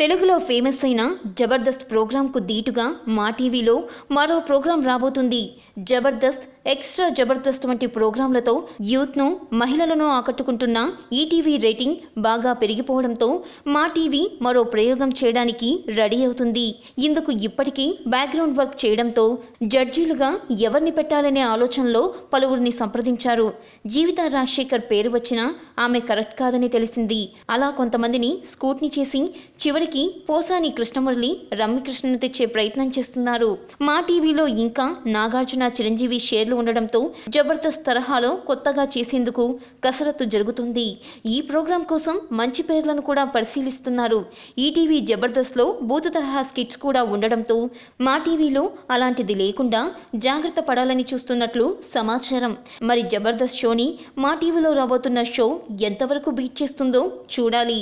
తెలుగులో ఫేమస్ అయిన జబర్దస్త్ ప్రోగ్రాంకు దీటుగా మా టీవీలో మరో ప్రోగ్రాం రాబోతుంది జబర్దస్త్ ఎక్స్ట్రా జబర్దస్త్ వంటి ప్రోగ్రాంలతో యూత్ను మహిళలను ఆకట్టుకుంటున్న ఈటీవీ రేటింగ్ బాగా పెరిగిపోవడంతో మా టీవీ మరో ప్రయోగం చేయడానికి రెడీ అవుతుంది ఇందుకు ఇప్పటికీ బ్యాక్గ్రౌండ్ వర్క్ చేయడంతో జడ్జీలుగా ఎవరిని పెట్టాలనే ఆలోచనలో పలువురిని సంప్రదించారు జీవిత రాజశేఖర్ పేరు వచ్చినా ఆమె కరెక్ట్ కాదని తెలిసింది అలా కొంతమందిని స్కూట్ని చేసి చివరికి పోసాని కృష్ణమురళి రమ్మికృష్ణను తెచ్చే ప్రయత్నం చేస్తున్నారు మా టీవీలో ఇంకా నాగార్జున సంపాదన చిరంజీవి షేర్లు ఉండడంతో జబర్దస్త్ తరహాలో కొత్తగా చేసేందుకు కసరత్తు జరుగుతుంది ఈ ప్రోగ్రాం కోసం మంచి పేర్లను కూడా పరిశీలిస్తున్నారు ఈటీవీ జబర్దస్త్లో బూత్ తరహా స్కిట్స్ కూడా ఉండడంతో మా టీవీలో అలాంటిది లేకుండా జాగ్రత్త పడాలని చూస్తున్నట్లు సమాచారం మరి జబర్దస్త్ షోని మా టీవీలో రాబోతున్న షో ఎంతవరకు బీట్ చేస్తుందో చూడాలి